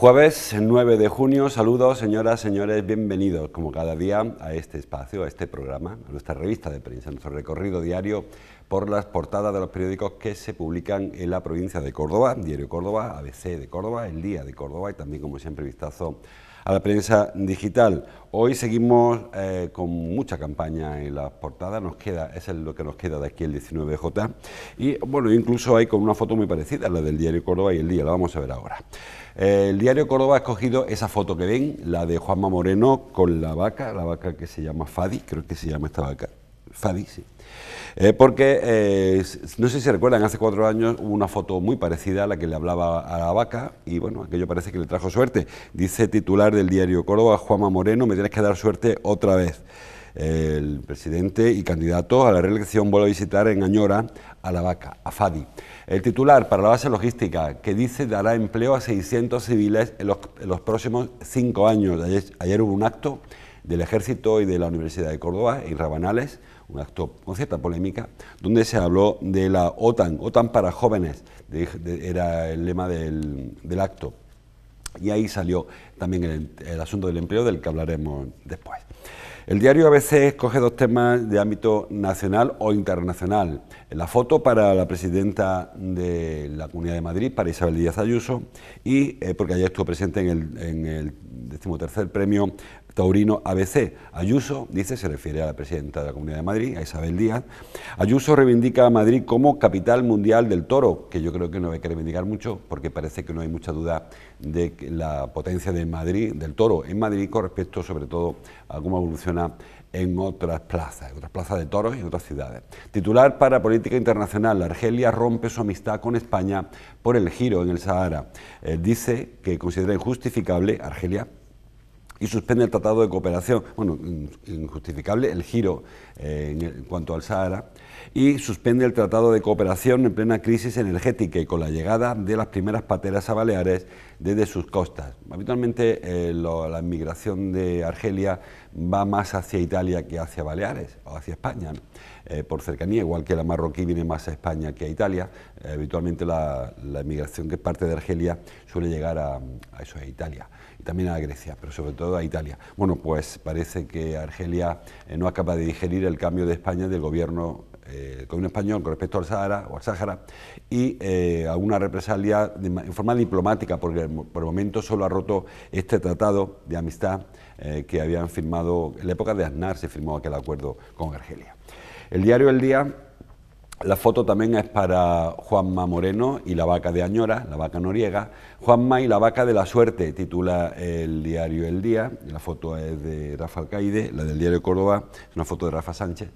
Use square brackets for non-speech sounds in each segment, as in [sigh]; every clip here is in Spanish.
Jueves 9 de junio, saludos señoras, señores, bienvenidos como cada día a este espacio, a este programa, a nuestra revista de prensa, a nuestro recorrido diario por las portadas de los periódicos que se publican en la provincia de Córdoba, Diario Córdoba, ABC de Córdoba, El Día de Córdoba y también como siempre vistazo a la prensa digital. Hoy seguimos eh, con mucha campaña en las portadas, nos queda, es lo que nos queda de aquí el 19J. Y bueno, incluso hay con una foto muy parecida a la del diario Córdoba y el día, la vamos a ver ahora el diario Córdoba ha escogido esa foto que ven, la de Juanma Moreno con la vaca, la vaca que se llama Fadi, creo que se llama esta vaca. Fadi, sí. Eh, porque, eh, no sé si recuerdan, hace cuatro años hubo una foto muy parecida a la que le hablaba a la vaca y bueno, aquello parece que le trajo suerte. Dice titular del diario Córdoba, Juanma Moreno, me tienes que dar suerte otra vez. El presidente y candidato a la reelección vuelve a visitar en Añora a la vaca, a Fadi. El titular para la base logística, que dice dará empleo a 600 civiles en los, próximos cinco años. Ayer, hubo un acto del Ejército y de la Universidad de Córdoba en Rabanales, un acto con cierta polémica, donde se habló de la OTAN, OTAN para jóvenes, era el lema del, acto. Y ahí salió también el, asunto del empleo del que hablaremos después. El diario a veces escoge dos temas de ámbito nacional o internacional. La foto para la presidenta de la Comunidad de Madrid, para Isabel Díaz Ayuso, y eh, porque ayer estuvo presente en el decimotercer premio Taurino ABC. Ayuso, dice, se refiere a la presidenta de la Comunidad de Madrid, a Isabel Díaz. Ayuso reivindica a Madrid como capital mundial del toro, que yo creo que no hay que reivindicar mucho porque parece que no hay mucha duda de la potencia de Madrid, del toro en Madrid con respecto sobre todo a cómo evoluciona en otras plazas, en otras plazas de toros y en otras ciudades. Titular para Política Internacional, Argelia rompe su amistad con España por el giro en el Sahara. Eh, dice que considera injustificable, Argelia, y suspende el Tratado de Cooperación, bueno, injustificable el giro eh, en, cuanto al Sahara, y suspende el Tratado de Cooperación en plena crisis energética y con la llegada de las primeras pateras a Baleares desde sus costas. Habitualmente eh, la inmigración de Argelia va más hacia Italia que hacia Baleares o hacia España, eh, por cercanía, igual que la marroquí viene más a España que a Italia. habitualmente la, inmigración que parte de Argelia suele llegar a, a eso, a Italia también a Grecia, pero sobre todo a Italia. Bueno, pues parece que Argelia eh, no acaba de digerir el cambio de España del gobierno eh, con un español con respecto al Sahara o al Sáhara y eh, a represalia en forma diplomática, porque por el momento solo ha roto este tratado de amistad eh, que habían firmado, en la época de Aznar se firmó aquel acuerdo con Argelia. El diario El Día la foto también es para Juanma Moreno y la vaca de Añora, la vaca noriega. Juanma y la vaca de la suerte, titula el diario El Día. La foto es de Rafa Alcaide, la del diario Córdoba, es una foto de Rafa Sánchez.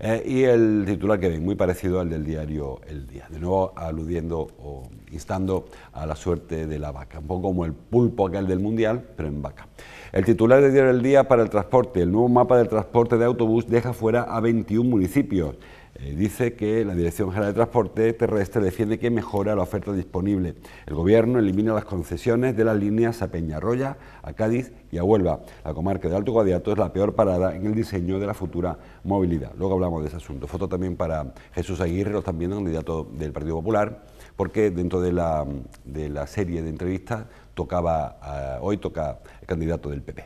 Eh, y el titular que ven, muy parecido al del diario El Día. De nuevo aludiendo o instando a la suerte de la vaca, un poco como el pulpo aquel del Mundial, pero en vaca. El titular del diario El Día para el transporte, el nuevo mapa del transporte de autobús deja fuera a 21 municipios. Eh, dice que la Dirección General de Transporte Terrestre defiende que mejora la oferta disponible. El Gobierno elimina las concesiones de las líneas a Peñarroya, a Cádiz y a Huelva. La comarca de Alto Guadiato es la peor parada en el diseño de la futura movilidad. Luego hablamos de ese asunto. Foto también para Jesús Aguirre, también candidato del Partido Popular, porque dentro de la, de la serie de entrevistas tocaba, ah, hoy toca el candidato del PP.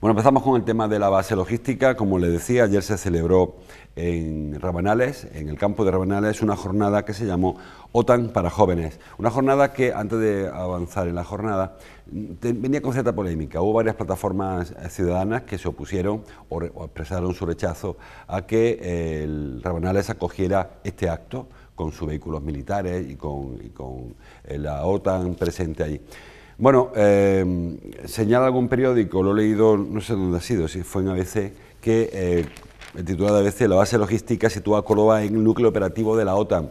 Bueno, empezamos con el tema de la base logística. Como le decía, ayer se celebró en Rabanales, en el campo de Rabanales, una jornada que se llamó OTAN para jóvenes. Una jornada que, antes de avanzar en la jornada, venía con cierta polémica. Hubo varias plataformas eh, ciudadanas que se opusieron o, expresaron su rechazo a que eh, el Rabanales acogiera este acto con sus vehículos militares y con, y con eh, la OTAN presente allí. Bueno, eh, señala algún periódico, lo he leído, no sé dónde ha sido, si fue en ABC, que eh, titulada a ABC, la base logística sitúa a Córdoba en el núcleo operativo de la OTAN.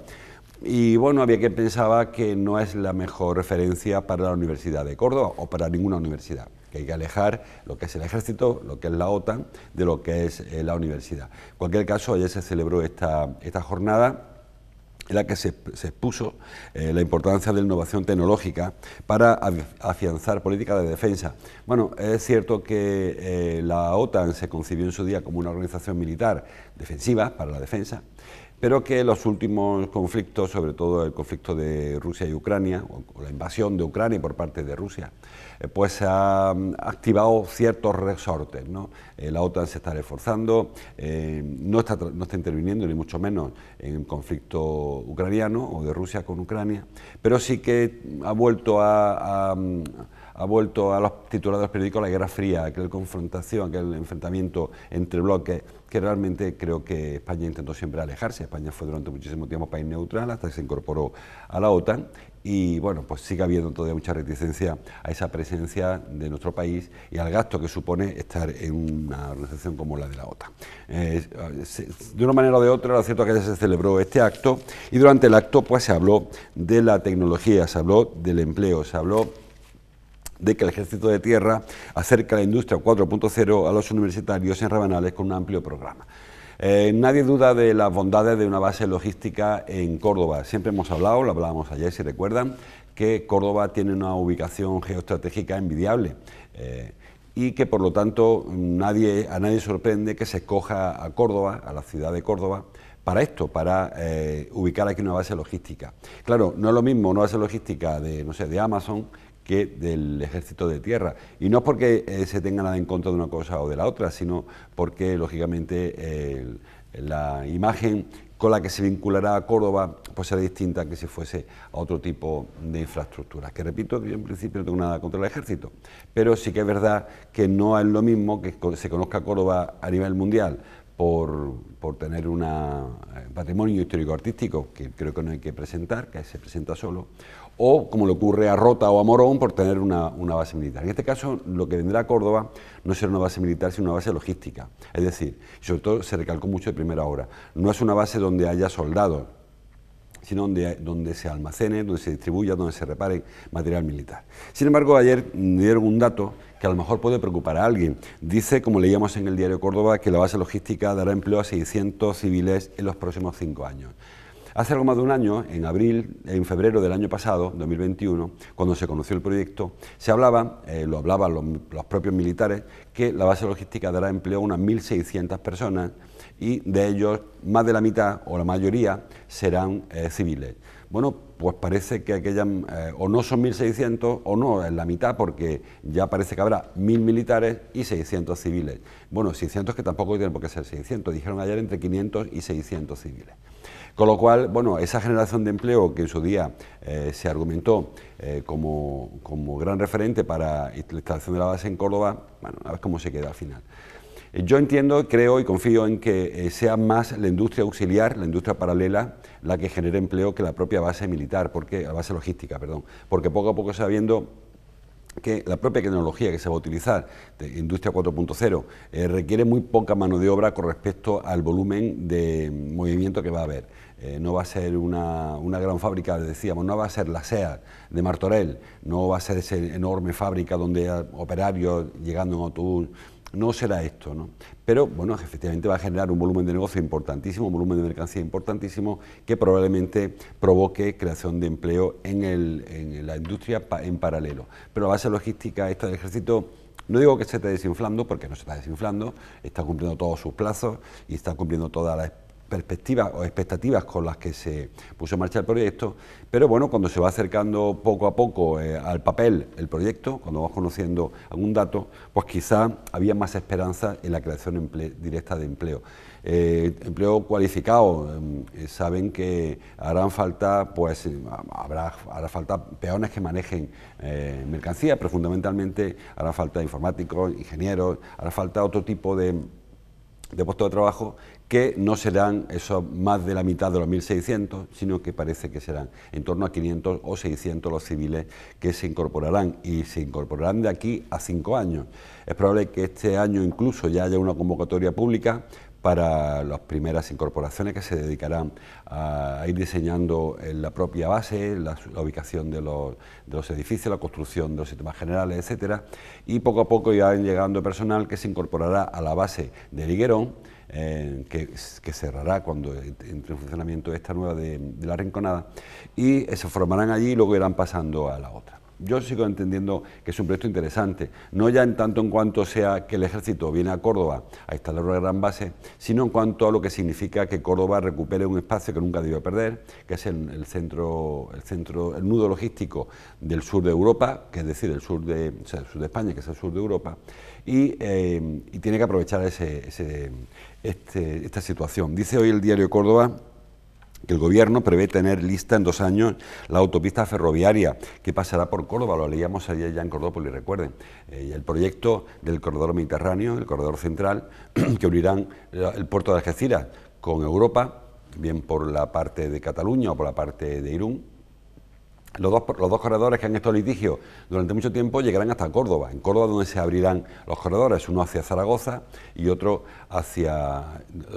Y bueno, había quien pensaba que no es la mejor referencia para la Universidad de Córdoba o para ninguna universidad, que hay que alejar lo que es el ejército, lo que es la OTAN, de lo que es eh, la universidad. En cualquier caso, ayer se celebró esta jornada en la que se, expuso eh, la importancia de la innovación tecnológica para afianzar políticas de defensa. Bueno, es cierto que eh, la OTAN se concibió en su día como una organización militar defensiva para la defensa pero que los últimos conflictos, sobre todo el conflicto de Rusia y Ucrania, o, la invasión de Ucrania por parte de Rusia, eh, pues ha mm, activado ciertos resortes. ¿no? Eh, la OTAN se está reforzando, eh, no, está, no está interviniendo, ni mucho menos, en el conflicto ucraniano o de Rusia con Ucrania, pero sí que ha vuelto a mm, ha vuelto a los titulares de los periódicos la Guerra Fría, aquel confrontación, aquel enfrentamiento entre bloques, que realmente creo que España intentó siempre alejarse. España fue durante muchísimo tiempo país neutral hasta que se incorporó a la OTAN y bueno, pues sigue habiendo todavía mucha reticencia a esa presencia de nuestro país y al gasto que supone estar en una organización como la de la OTAN. Eh, eh, de una manera o de otra, lo cierto es que ya se celebró este acto y durante el acto pues se habló de la tecnología, se habló del empleo, se habló de que el Ejército de Tierra acerca la industria 4.0 a los universitarios en Rabanales con un amplio programa. Eh, nadie duda de las bondades de una base logística en Córdoba. Siempre hemos hablado, lo hablábamos ayer si recuerdan, que Córdoba tiene una ubicación geoestratégica envidiable. Eh, y que por lo tanto nadie, a nadie sorprende que se escoja a Córdoba, a la ciudad de Córdoba, para esto, para eh, ubicar aquí una base logística. Claro, no es lo mismo una base logística de, no sé, de Amazon que del ejército de tierra. Y no es porque eh, se tenga nada en contra de una cosa o de la otra, sino porque, lógicamente, la imagen con la que se vinculará a Córdoba pues será distinta que si fuese a otro tipo de infraestructuras. Que repito que yo en principio no tengo nada contra el ejército, pero sí que es verdad que no es lo mismo que se conozca Córdoba a nivel mundial por, por tener un eh, patrimonio histórico-artístico que creo que no hay que presentar, que se presenta solo, o como le ocurre a Rota o a Morón por tener una, base militar. En este caso, lo que vendrá a Córdoba no será una base militar, sino una base logística. Es decir, sobre todo se recalcó mucho de primera hora, no es una base donde haya soldados, sino donde, donde se almacene, donde se distribuya, donde se repare material militar. Sin embargo, ayer dieron un dato que a lo mejor puede preocupar a alguien. Dice, como leíamos en el diario Córdoba, que la base logística dará empleo a 600 civiles en los próximos cinco años. Hace algo más de un año, en abril, en febrero del año pasado, 2021, cuando se conoció el proyecto, se hablaba, eh, lo hablaban los, los propios militares, que la base logística dará empleo a unas 1.600 personas y de ellos más de la mitad o la mayoría serán eh, civiles. Bueno, pues parece que aquellas eh, o no son 1.600 o no, es la mitad, porque ya parece que habrá 1.000 militares y 600 civiles. Bueno, 600 que tampoco tienen por qué ser 600, dijeron ayer entre 500 y 600 civiles. Con lo cual, bueno, esa generación de empleo que en su día eh, se argumentó como, como, gran referente para la instalación de la base en Córdoba, bueno, a ver cómo se queda al final. Eh, yo entiendo, creo y confío en que eh, sea más la industria auxiliar, la industria paralela, la que genere empleo que la propia base militar, porque la base logística, perdón, porque poco a poco se va viendo que la propia tecnología que se va a utilizar, de Industria 4.0, eh, requiere muy poca mano de obra con respecto al volumen de movimiento que va a haber. no va a ser una, gran fábrica, decíamos, no va a ser la SEA de Martorell, no va a ser esa enorme fábrica donde operarios llegando en autobús no será esto, ¿no? Pero, bueno, efectivamente va a generar un volumen de negocio importantísimo, un volumen de mercancía importantísimo que probablemente provoque creación de empleo en, la industria en paralelo. Pero la base logística esta del ejército no digo que se esté desinflando, porque no se está desinflando, está cumpliendo todos sus plazos y está cumpliendo todas las perspectivas o expectativas con las que se puso en marcha el proyecto, pero bueno, cuando se va acercando poco a poco eh, al papel el proyecto, cuando vas conociendo algún dato, pues quizá había más esperanza en la creación directa de empleo. Eh, empleo cualificado, eh, saben que harán falta, pues habrá, hará falta peones que manejen mercancías, pero fundamentalmente hará falta informáticos, ingenieros, hará falta otro tipo de de puestos de trabajo que no serán esos más de la mitad de los 1.600, sino que parece que serán en torno a 500 o 600 los civiles que se incorporarán y se incorporarán de aquí a cinco años. Es probable que este año incluso ya haya una convocatoria pública para las primeras incorporaciones que se dedicarán a ir diseñando la propia base, la, ubicación de los, edificios, la construcción de los sistemas generales, etcétera, y poco a poco irán llegando personal que se incorporará a la base de Liguerón eh, que, cerrará cuando entre en funcionamiento esta nueva de, la Rinconada, y se formarán allí y luego irán pasando a la otra. Yo sigo entendiendo que es un proyecto interesante, no ya en tanto en cuanto sea que el ejército viene a Córdoba a instalar una gran base, sino en cuanto a lo que significa que Córdoba recupere un espacio que nunca debió perder, que es el, centro, el centro, el nudo logístico del sur de Europa, que es decir, el sur de, sur de España, que es el sur de Europa, y, eh, tiene que aprovechar ese, ese, este, esta situación. Dice hoy el diario Córdoba que el gobierno prevé tener lista en dos años la autopista ferroviaria que pasará por Córdoba, lo leíamos ayer ya en eh, y recuerden, el proyecto del corredor mediterráneo, el corredor central, [clears throat] que unirán el puerto de Algeciras con Europa, bien por la parte de Cataluña o por la parte de Irún, los dos, corredores que han estado litigios durante mucho tiempo llegarán hasta Córdoba, en Córdoba donde se abrirán los corredores, uno hacia Zaragoza y otro hacia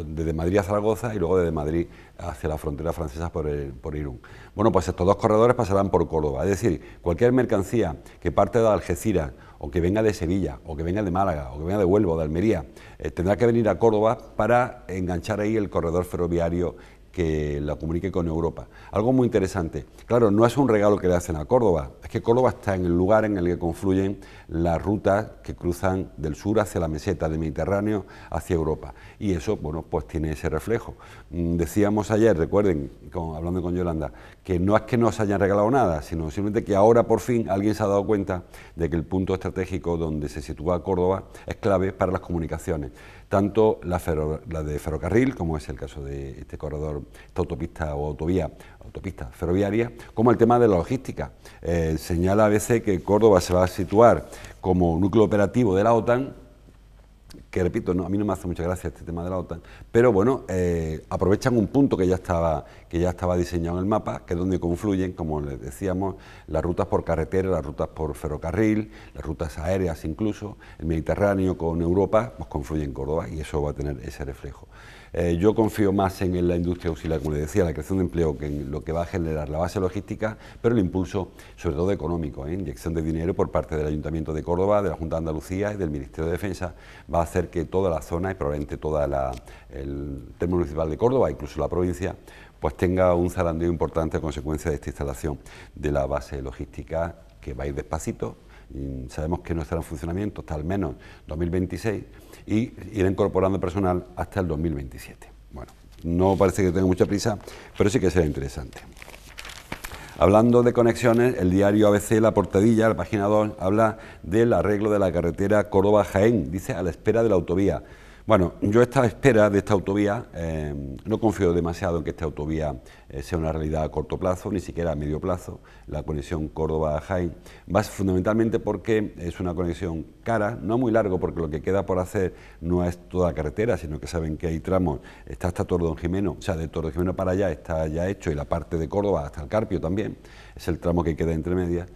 desde Madrid a Zaragoza y luego desde Madrid hacia la frontera francesa por, Irún. Bueno, pues estos dos corredores pasarán por Córdoba, es decir, cualquier mercancía que parte de Algeciras o que venga de Sevilla, o que venga de Málaga, o que venga de Huelva, o de Almería, eh, tendrá que venir a Córdoba para enganchar ahí el corredor ferroviario que la comunique con Europa. Algo muy interesante. Claro, no es un regalo que le hacen a Córdoba, es que Córdoba está en el lugar en el que confluyen las rutas que cruzan del sur hacia la meseta del Mediterráneo hacia Europa. Y eso, bueno, pues tiene ese reflejo. Mm, decíamos ayer, recuerden, hablando con Yolanda, que no es que no se hayan regalado nada, sino simplemente que ahora por fin alguien se ha dado cuenta de que el punto estratégico donde se sitúa Córdoba es clave para las comunicaciones, tanto la, de ferrocarril, como es el caso de este corredor, esta autopista o autovía, autopista ferroviaria, como el tema de la logística. Eh, señala a veces que Córdoba se va a situar como núcleo operativo de la OTAN que repito, no, a mí no me hace mucha gracia este tema de la OTAN, pero bueno, eh, aprovechan un punto que ya, estaba, que ya estaba diseñado en el mapa, que es donde confluyen, como les decíamos, las rutas por carretera, las rutas por ferrocarril, las rutas aéreas incluso, el Mediterráneo con Europa, pues confluyen en Córdoba y eso va a tener ese reflejo. Eh, yo confío más en la industria auxiliar, como le decía, la creación de empleo, que en lo que va a generar la base logística, pero el impulso, sobre todo económico, ¿eh? inyección de dinero por parte del Ayuntamiento de Córdoba, de la Junta de Andalucía y del Ministerio de Defensa, va a hacer que toda la zona y probablemente todo el término municipal de Córdoba, incluso la provincia, pues tenga un zarandeo importante a consecuencia de esta instalación de la base logística que va a ir despacito, sabemos que no estará en funcionamiento hasta al menos 2026 y irá incorporando personal hasta el 2027. Bueno, no parece que tenga mucha prisa, pero sí que será interesante. Hablando de conexiones, el diario ABC La Portadilla, la página 2, habla del arreglo de la carretera Córdoba-Jaén, dice a la espera de la autovía. Bueno, yo esta espera de esta autovía, eh, no confío demasiado en que esta autovía eh, sea una realidad a corto plazo, ni siquiera a medio plazo, la conexión Córdoba-Jaén, va fundamentalmente porque es una conexión cara, no muy largo, porque lo que queda por hacer no es toda carretera, sino que saben que hay tramos, está hasta Tordón Jimeno, o sea, de Tordón Jimeno para allá está ya hecho, y la parte de Córdoba hasta el Carpio también, es el tramo que queda entre medias,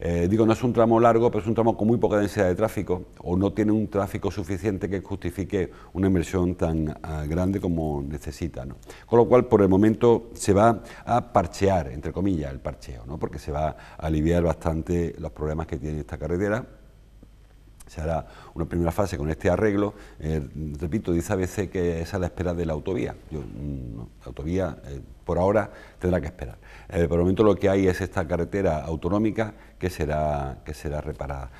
eh, digo, no es un tramo largo, pero es un tramo con muy poca densidad de tráfico o no tiene un tráfico suficiente que justifique una inversión tan ah, grande como necesita. Con lo cual, por el momento se va a parchear, entre comillas, el parcheo, ¿no? porque se va a aliviar bastante los problemas que tiene esta carretera se hará una primera fase con este arreglo. Eh, repito, dice veces que es a la espera de la autovía. Yo, mm, la autovía, eh, por ahora, tendrá que esperar. Eh, por el momento lo que hay es esta carretera autonómica que será, que será reparada.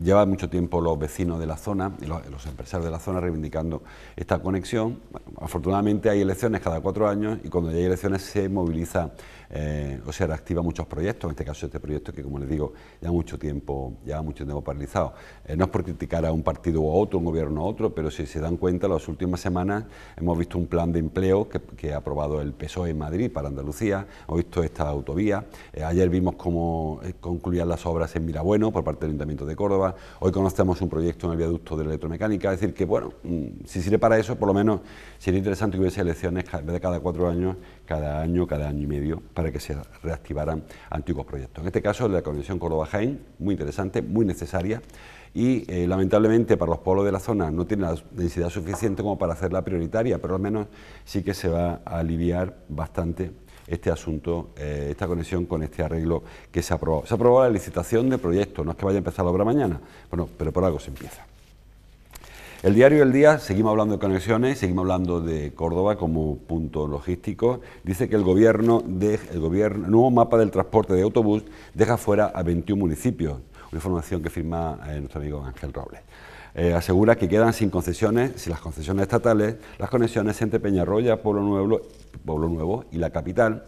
lleva mucho tiempo los vecinos de la zona, y los, empresarios de la zona, reivindicando esta conexión. afortunadamente hay elecciones cada cuatro años y cuando hay elecciones se moviliza eh, o sea, reactiva muchos proyectos, en este caso este proyecto que, como les digo, ya mucho tiempo, ya mucho tiempo paralizado. Eh, no es por criticar a un partido u otro, un gobierno u otro, pero si se dan cuenta, las últimas semanas hemos visto un plan de empleo que, ha aprobado el PSOE en Madrid para Andalucía, hemos visto esta autovía, eh, ayer vimos cómo concluían las obras en Mirabueno por parte del Ayuntamiento de Córdoba, hoy conocemos un proyecto en el viaducto de la electromecánica, es decir, que bueno, mm, si sirve para eso, por lo menos sería interesante que hubiese elecciones de cada cuatro años cada año, cada año y medio, para que se reactivaran antiguos proyectos. En este caso, la conexión Córdoba-Jaén, muy interesante, muy necesaria, y eh, lamentablemente para los pueblos de la zona no tiene la densidad suficiente como para hacerla prioritaria, pero al menos sí que se va a aliviar bastante este asunto, eh, esta conexión con este arreglo que se ha aprobado. Se ha aprobado la licitación de proyectos, no es que vaya a empezar la obra mañana, bueno, pero por algo se empieza. El diario El Día, seguimos hablando de conexiones, seguimos hablando de Córdoba como punto logístico. Dice que el gobierno, el nuevo mapa del transporte de autobús deja fuera a 21 municipios. Una información que firma eh, nuestro amigo Ángel Robles. Eh, asegura que quedan sin concesiones, sin las concesiones estatales, las conexiones entre Peñarroya, Pueblo Nuevo, Pueblo Nuevo y la capital,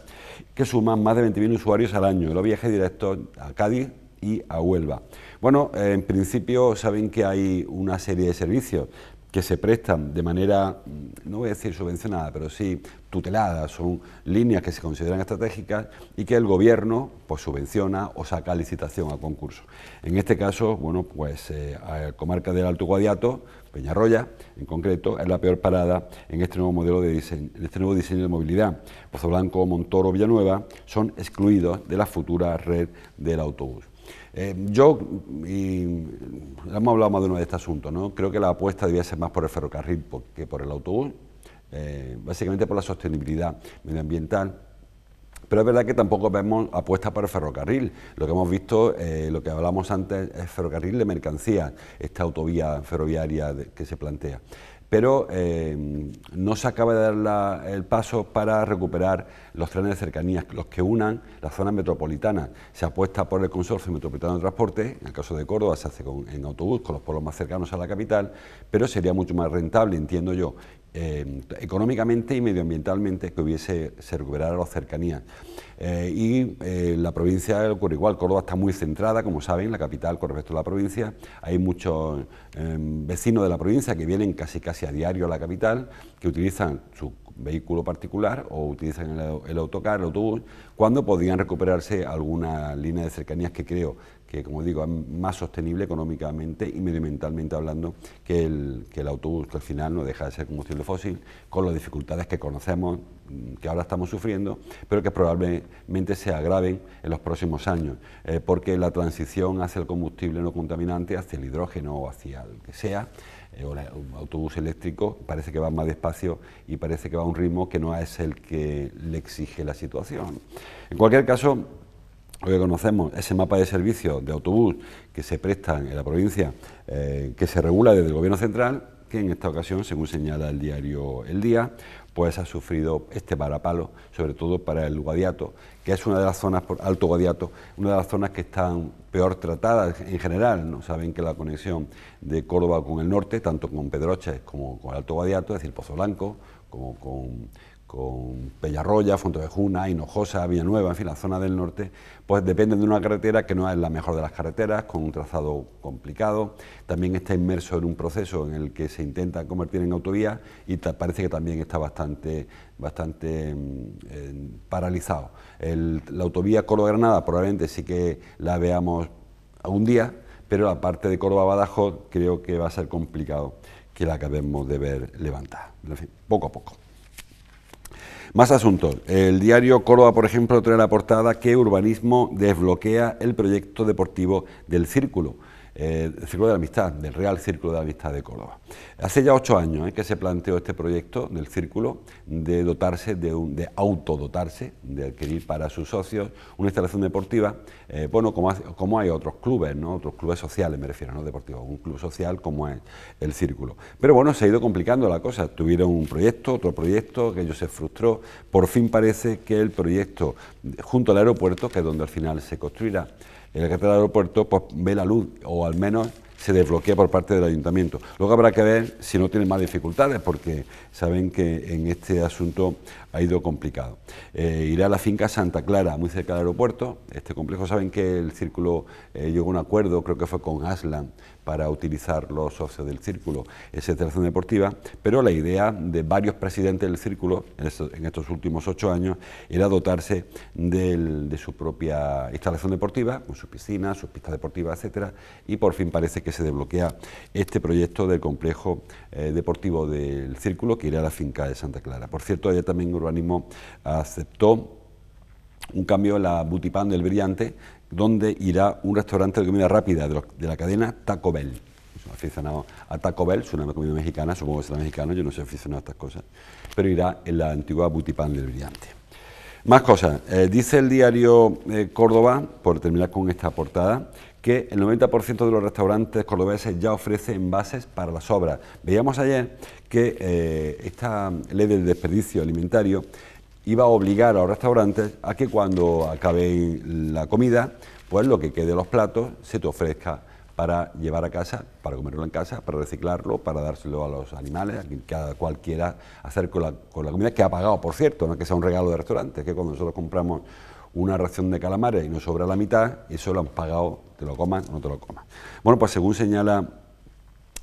que suman más de 20.000 usuarios al año, los viajes directos a Cádiz y a Huelva. Bueno, en principio saben que hay una serie de servicios que se prestan de manera, mm, no voy a decir subvencionada, pero sí tutelada, son líneas que se consideran estratégicas y que el gobierno pues subvenciona o saca licitación a concurso. En este caso, bueno, pues eh, comarca del Alto Guadiato, Peñarroya, en concreto, es la peor parada en este nuevo modelo de diseño, en este nuevo diseño de movilidad. Pozo Blanco, Montoro, Villanueva son excluidos de la futura red del autobús. Eh, yo, y hemos hablado más de uno de este asunto, ¿no? creo que la apuesta debía ser más por el ferrocarril que por el autobús, eh, básicamente por la sostenibilidad medioambiental. Pero es verdad que tampoco vemos apuesta para el ferrocarril. Lo que hemos visto, eh, lo que hablamos antes, es ferrocarril de mercancía, esta autovía ferroviaria que se plantea pero eh, no se acaba de dar el paso para recuperar los trenes de cercanías, los que unan las zonas metropolitanas. Se apuesta por el Consorcio Metropolitano de Transporte, en el caso de Córdoba se hace en autobús, con los pueblos más cercanos a la capital, pero sería mucho más rentable, entiendo yo, eh, económicamente y medioambientalmente que hubiese se recuperara la cercanías... Eh, y eh, la provincia ocurre igual, Córdoba está muy centrada, como saben, la capital con respecto a la provincia. Hay muchos vecinos de la provincia que vienen casi casi a diario a la capital, que utilizan su vehículo particular o utilizan el, autocar, el autobús, cuando podrían recuperarse alguna línea de cercanías que creo que como digo, es más sostenible económicamente y medioambientalmente hablando que el, autobús, que al final no deja de ser combustible fósil, con las dificultades que conocemos, mm, que ahora estamos sufriendo, pero que probablemente se agraven en los próximos años, eh, porque la transición hacia el combustible no contaminante, hacia el hidrógeno o hacia el que sea, eh, o el autobús eléctrico, parece que va más despacio y parece que va a un ritmo que no es el que le exige la situación. En cualquier caso, Hoy conocemos, ese mapa de servicios de autobús que se presta en la provincia, eh, que se regula desde el Gobierno Central, que en esta ocasión, según señala el diario El Día, pues ha sufrido este varapalo, sobre todo para el Guadiato, que es una de las zonas, por Alto Guadiato, una de las zonas que están peor tratadas en general. ¿no? Saben que la conexión de Córdoba con el norte, tanto con Pedroches como con Alto Guadiato, es decir, Pozo Blanco, como con con Pellarroya, juna Hinojosa, Villanueva, en fin, la zona del norte, pues dependen de una carretera que no es la mejor de las carreteras, con un trazado complicado, también está inmerso en un proceso en el que se intenta convertir en autovía y parece que también está bastante, bastante mm, paralizado. la autovía Córdoba-Granada probablemente sí que la veamos algún día, pero la parte de Córdoba-Badajoz creo que va a ser complicado que la acabemos de ver levantada... en fin, poco a poco. Más asuntos. El diario Córdoba, por ejemplo, trae la portada que urbanismo desbloquea el proyecto deportivo del Círculo. Eh, círculo de la Amistad, del Real Círculo de la Amistad de Córdoba. Hace ya ocho años eh, que se planteó este proyecto del Círculo de dotarse, de, un, de autodotarse, de adquirir para sus socios una instalación deportiva, eh, bueno, como, como hay otros clubes, ¿no? otros clubes sociales me refiero, no deportivos, un club social como es el Círculo. Pero bueno, se ha ido complicando la cosa, tuvieron un proyecto, otro proyecto, que ellos se frustró, por fin parece que el proyecto junto al aeropuerto, que es donde al final se construirá, en que está el aeropuerto, pues ve la luz, o al menos se desbloquea por parte del ayuntamiento. Luego habrá que ver si no tienen más dificultades, porque saben que en este asunto ha ido complicado. Eh, a la finca Santa Clara, muy cerca del aeropuerto. Este complejo, saben que el círculo eh, llegó a un acuerdo, creo que fue con Aslan, para utilizar los socios del círculo esa instalación deportiva, pero la idea de varios presidentes del círculo en estos, últimos ocho años era dotarse de su propia instalación deportiva, con su piscina... sus pistas deportivas, etcétera, y por fin parece que se desbloquea este proyecto del complejo eh, deportivo del Círculo que irá a la finca de Santa Clara. Por cierto, ayer también Urbanismo aceptó un cambio en la Butipan del Brillante, donde irá un restaurante de comida rápida de, la cadena Taco Bell. aficionado a Taco Bell, es una comida mexicana, supongo que será mexicano, yo no soy aficionado a estas cosas, pero irá en la antigua Butipan del Brillante. Más cosas. Eh, dice el diario eh, Córdoba, por terminar con esta portada, que el 90% de los restaurantes cordobeses ya ofrece envases para las obras. Veíamos ayer que eh, esta ley del desperdicio alimentario iba a obligar a los restaurantes a que cuando acabe la comida, pues lo que quede de los platos se te ofrezca para llevar a casa, para comerlo en casa, para reciclarlo, para dárselo a los animales, a quien cada cual quiera hacer con la, comida que ha pagado, por cierto, no que sea un regalo de restaurante, que cuando nosotros compramos una ración de calamares y no sobra la mitad, eso lo han pagado, te lo comas o no te lo comas. Bueno, pues según señala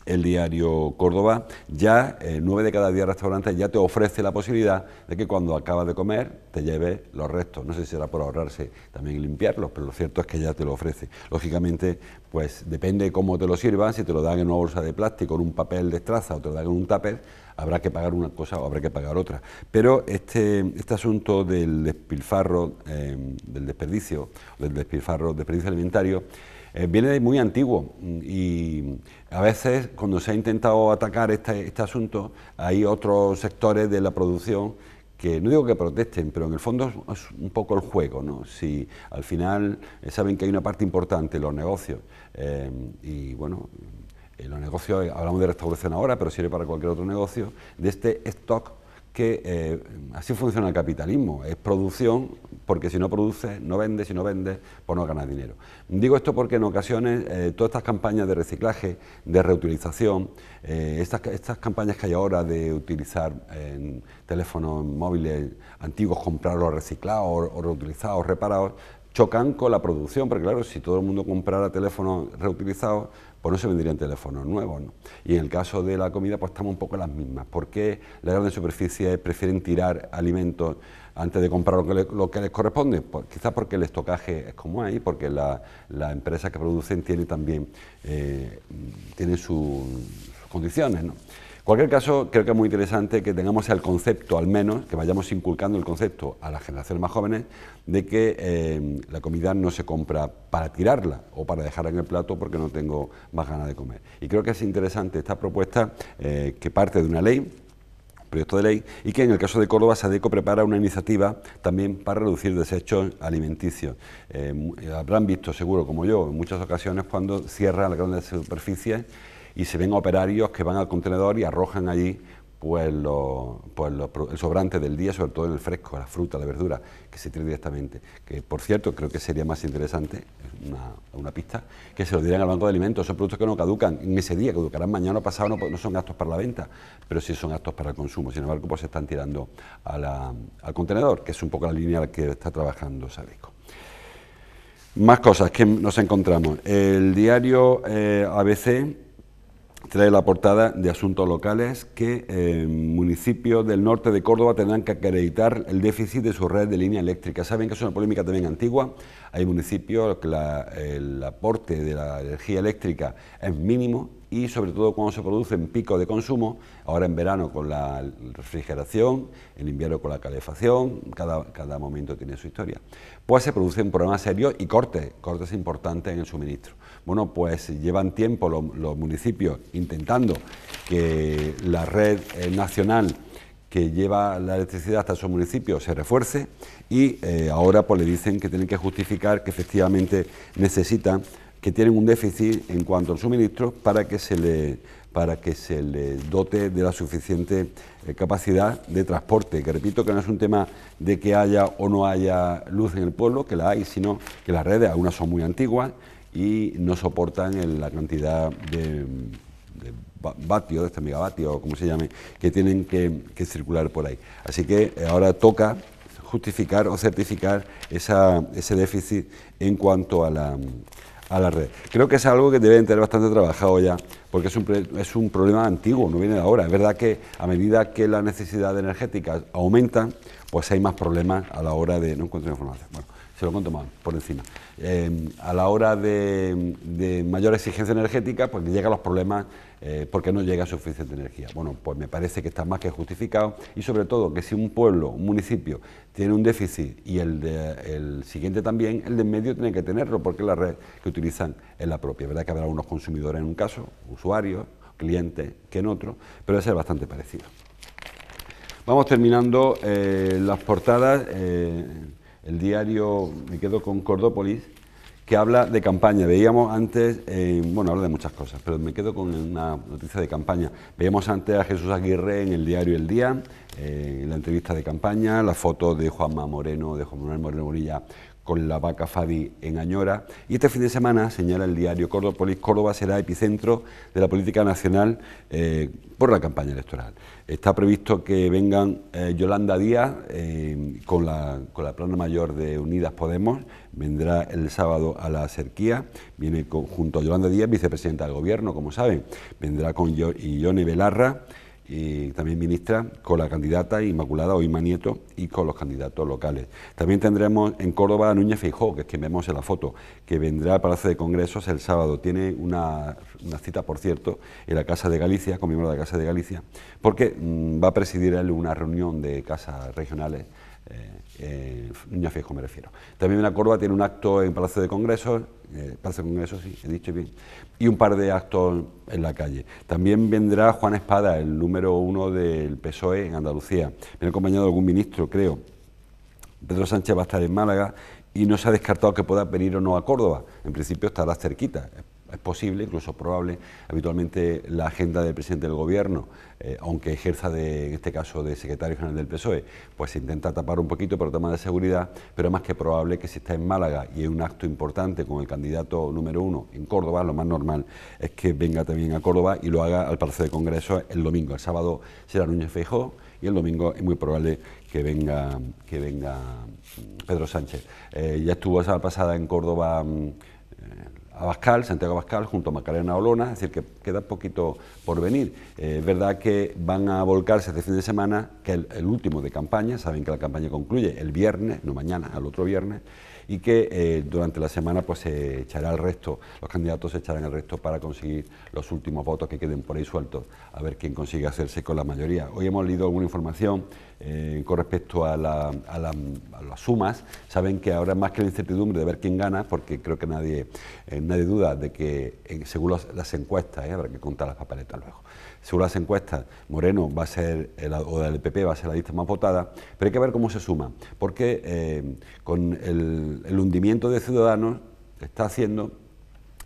el diario Córdoba, ya eh, nueve de cada diez restaurantes ya te ofrece la posibilidad de que cuando acabas de comer te lleves los restos. No sé si será por ahorrarse también limpiarlos, pero lo cierto es que ya te lo ofrece. Lógicamente, pues depende cómo te lo sirvan, si te lo dan en una bolsa de plástico, en un papel de estraza o te lo dan en un tupper, habrá que pagar una cosa o habrá que pagar otra. Pero este, este asunto del despilfarro, em, del desperdicio, del despilfarro, desperdicio alimentario, eh, viene de muy antiguo y a veces cuando se ha intentado atacar este, este, asunto hay otros sectores de la producción que no digo que protesten, pero en el fondo es un poco el juego, ¿no? Si al final eh, saben que hay una parte importante, los negocios, em, y bueno, eh, los negocios, eh, hablamos de restauración ahora, pero sirve para cualquier otro negocio, de este stock que eh, así funciona el capitalismo, es producción, porque si no produces, no vende, si no vendes, pues no ganas dinero. Digo esto porque en ocasiones todas estas campañas de reciclaje, de reutilización, estas, campañas que hay ahora de utilizar teléfonos móviles antiguos, comprarlos reciclados o reutilizados, reparados, chocan con la producción, porque claro, si todo el mundo comprara teléfonos reutilizados, pues no se vendrían teléfonos nuevos. Y en el caso de la comida, pues estamos un poco las mismas. ¿Por qué las grandes superficies prefieren tirar alimentos antes de comprar lo que, les, corresponde? Pues quizás porque el estocaje es como ahí, porque las la empresas que producen tienen también eh, sus condiciones cualquier caso, creo que es muy interesante que tengamos el concepto, al menos, que vayamos inculcando el concepto a las generaciones más jóvenes, de que eh, la comida no se compra para tirarla o para dejarla en el plato porque no tengo más ganas de comer. Y creo que es interesante esta propuesta eh, que parte de una ley proyecto de ley y que en el caso de Córdoba Sadeco prepara una iniciativa también para reducir desechos alimenticios. Eh, habrán visto seguro como yo en muchas ocasiones cuando cierra la gran superficie y se ven operarios que van al contenedor y arrojan allí pues, lo, pues, el sobrante del día, sobre todo en el fresco, la fruta, la verdura, que se tira directamente. Que por cierto, creo que sería más interesante, una, una pista, que se lo dieran al Banco de Alimentos. Son productos que no caducan en ese día, caducarán mañana o pasado, no, son gastos para la venta, pero sí son gastos para el consumo. Sin embargo, pues se están tirando al contenedor, que es un poco la línea a la que está trabajando Sabeco. Más cosas que nos encontramos. El diario eh, ABC trae la portada de asuntos locales que eh, municipios del norte de Córdoba tendrán que acreditar el déficit de su red de línea eléctrica. Saben que es una polémica también antigua. Hay municipios que el aporte de la energía eléctrica es mínimo y sobre todo cuando se producen pico de consumo, ahora en verano con la refrigeración, en invierno con la calefacción, cada, momento tiene su historia, pues se producen problemas serios y cortes, cortes importantes en el suministro. Bueno, pues llevan tiempo los, municipios intentando que la red eh, nacional que lleva la electricidad hasta sus municipios se refuerce y eh, ahora pues le dicen que tienen que justificar que efectivamente necesitan que tienen un déficit en cuanto al suministro para que se le para que se les dote de la suficiente eh, capacidad de transporte, que repito que no es un tema de que haya o no haya luz en el pueblo, que la hay, sino que las redes, algunas son muy antiguas y no soportan la cantidad de, vatios, de este megavatios, o como se llame, que tienen que, circular por ahí. Así que eh, ahora toca justificar o certificar ese déficit en cuanto a la a la red. Creo que es algo que deben tener bastante trabajado ya, porque es un, es un problema antiguo, no viene de ahora. Es verdad que a medida que las necesidades energéticas aumentan, pues hay más problemas a la hora de no encontrar información. Bueno, se lo cuento más por encima. Em, a la hora de, mayor exigencia energética, pues llegan los problemas eh, porque no llega suficiente energía. Bueno, pues me parece que está más que justificado y sobre todo que si un pueblo, un municipio tiene un déficit y el, siguiente también, el de en medio tiene que tenerlo porque la red que utilizan es la propia. ¿Verdad que habrá unos consumidores en un caso, usuarios, clientes que en otro, pero debe ser bastante parecido. Vamos terminando eh, las portadas. Eh, el diario, me quedo con Cordópolis, que habla de campaña. Veíamos antes, bueno, habla de muchas cosas, pero me quedo con una noticia de campaña. Veíamos antes a Jesús Aguirre en el diario El Día, eh, en la entrevista de campaña, la foto de Juanma Moreno, de Juan Manuel Moreno Morilla con la vaca Fadi en Añora. Y este fin de semana, señala el diario Córdoba... Córdoba será epicentro de la política nacional eh, por la campaña electoral. Está previsto que vengan eh, Yolanda Díaz eh, con, la, plana mayor de Unidas Podemos, vendrá el sábado a la Serquía... viene junto a Yolanda Díaz, vicepresidenta del Gobierno, como saben, vendrá con Ione Belarra y también ministra, con la candidata Inmaculada Oima Nieto y con los candidatos locales. También tendremos en Córdoba a Núñez Feijó, que es quien vemos en la foto, que vendrá al Palacio de Congresos el sábado. Tiene una, cita, por cierto, en la Casa de Galicia, con miembros de la Casa de Galicia, porque mm, va a presidir él una reunión de casas regionales. Eh, eh, Niño Fiesco me refiero. También en Córdoba tiene un acto en Palacio de Congresos, eh, Palacio de Congresos, sí, he dicho bien, y un par de actos en la calle. También vendrá Juan Espada, el número uno del PSOE en Andalucía. Viene acompañado de algún ministro, creo. Pedro Sánchez va a estar en Málaga y no se ha descartado que pueda venir o no a Córdoba. En principio estará cerquita, es posible, incluso probable. Habitualmente la agenda del presidente del gobierno, eh, aunque ejerza de, en este caso de secretario general del PSOE, pues se intenta tapar un poquito por temas de seguridad, pero es más que probable que si está en Málaga y es un acto importante con el candidato número uno en Córdoba, lo más normal es que venga también a Córdoba y lo haga al Palacio de Congreso el domingo. El sábado será Núñez Feijó y el domingo es muy probable que venga, que venga mm, Pedro Sánchez. Eh, ya estuvo la semana pasada en Córdoba. Mm, Abascal, Santiago Abascal, junto a Macarena Olona, es decir, que queda poquito por venir. Eh, es verdad que van a volcarse este fin de semana, que es el último de campaña, saben que la campaña concluye el viernes, no mañana, al otro viernes, y que eh, durante la semana pues se echará el resto, los candidatos se echarán el resto para conseguir los últimos votos que queden por ahí sueltos, a ver quién consigue hacerse con la mayoría. Hoy hemos leído alguna información eh, con respecto a, las sumas, saben que ahora más que la incertidumbre de ver quién gana, porque creo que nadie, eh, nadie duda de que según las encuestas, habrá que contar las papeletas luego según las encuestas, Moreno va a ser, o el PP va a ser la lista más votada, pero hay que ver cómo se suma, porque eh, con el, hundimiento de Ciudadanos está haciendo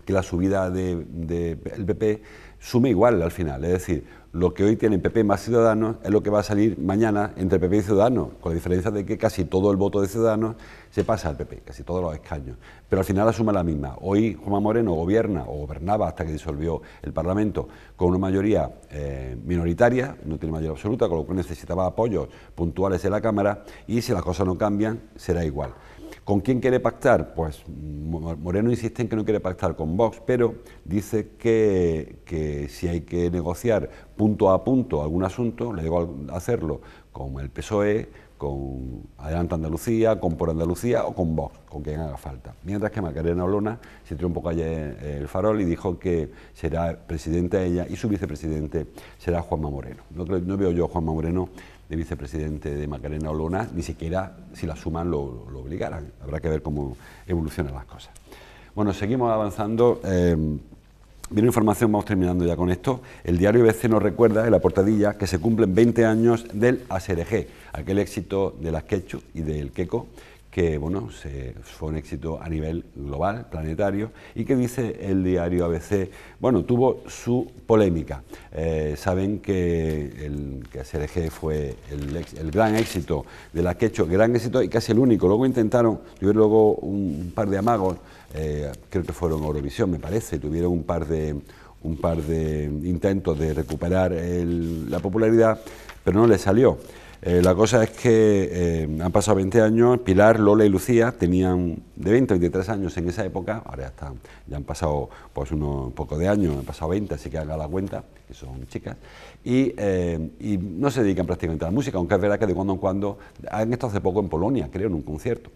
que la subida del PP suma igual al final. Es decir, lo que hoy tienen PP más Ciudadanos es lo que va a salir mañana entre PP y Ciudadanos, con la diferencia de que casi todo el voto de Ciudadanos se pasa al PP, casi todos los escaños. Pero al final la suma es la misma. Hoy Juan Moreno gobierna o gobernaba hasta que disolvió el Parlamento con una mayoría eh, minoritaria, no tiene mayoría absoluta, con lo cual necesitaba apoyos puntuales en la Cámara y si las cosas no cambian será igual. ¿Con quién quiere pactar? Pues Moreno insiste en que no quiere pactar con Vox, pero dice que, si hay que negociar punto a punto algún asunto, le digo hacerlo con el PSOE, con Adelante Andalucía, con Por Andalucía o con Vox, con quien haga falta. Mientras que Macarena Olona se tiró un poco ayer el farol y dijo que será presidente a ella y su vicepresidente será Juanma Moreno. No, veo yo a Juanma Moreno de vicepresidente de Macarena Olona, ni siquiera si la suman lo, lo obligaran. Habrá que ver cómo evolucionan las cosas. Bueno, seguimos avanzando. Eh, Viene información, vamos terminando ya con esto. El diario BC nos recuerda en la portadilla que se cumplen 20 años del ASRG, aquel éxito de las quechu y del Queco, que bueno, fue un éxito a nivel global, planetario, y que dice el diario ABC, bueno, tuvo su polémica. Eh, saben que el que fue el, gran éxito de la Quecho, gran éxito y casi el único. Luego intentaron, tuvieron luego un, par de amagos, eh, creo que fueron Eurovisión, me parece, tuvieron un par de, un par de intentos de recuperar la popularidad, pero no les salió. Eh, la cosa es que eh, han pasado 20 años, Pilar, Lola y Lucía tenían de 20 a 23 años en esa época, ahora ya, están, ya han pasado pues unos pocos de años, han pasado 20, así que haga la cuenta, que son chicas, y, eh, y, no se dedican prácticamente a la música, aunque es verdad que de cuando en cuando, han estado hace poco en Polonia, creo, en un concierto.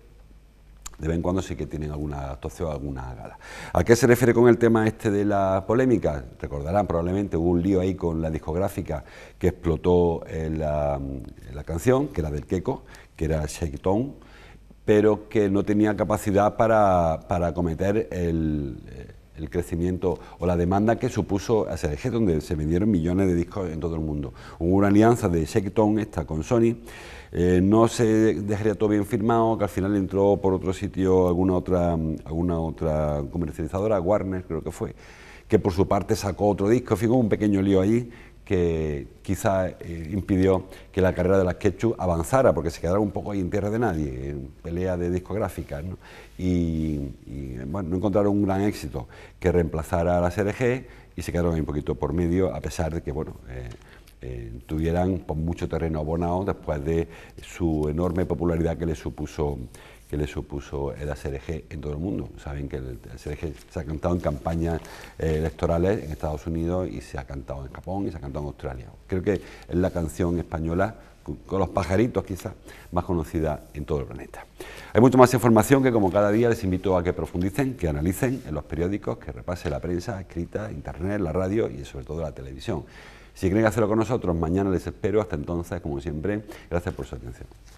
De vez en cuando sí que tienen alguna actuación, alguna gala. ¿A qué se refiere con el tema este de la polémica? Recordarán, probablemente hubo un lío ahí con la discográfica que explotó eh, la, mm, la canción, que era del Keiko, que era Shake Tone, pero que no tenía capacidad para, para acometer el, eh, crecimiento o la demanda que supuso a donde se vendieron millones de discos en todo el mundo. Hubo una alianza de Shake Tone esta con Sony eh, no se dejaría todo bien firmado, que al final entró por otro sitio alguna otra, alguna otra comercializadora, Warner creo que fue, que por su parte sacó otro disco, fijo un pequeño lío ahí que quizá eh, impidió que la carrera de las Ketchup avanzara, porque se quedaron un poco ahí en tierra de nadie, en pelea de discográficas, y, bueno, no encontraron un gran éxito que reemplazara a la CRG y se quedaron ahí un poquito por medio, a pesar de que, bueno, eh, eh, tuvieran pues, mucho terreno abonado después de su enorme popularidad que le supuso que le supuso el ASRG en todo el mundo. Saben que el SRG se ha cantado en campañas eh, electorales en Estados Unidos y se ha cantado en Japón y se ha cantado en Australia. Creo que es la canción española con los pajaritos quizás, más conocida en todo el planeta. Hay mucha más información que como cada día les invito a que profundicen, que analicen en los periódicos, que repasen la prensa escrita, internet, la radio y sobre todo la televisión. Si quieren hacerlo con nosotros, mañana les espero. Hasta entonces, como siempre, gracias por su atención.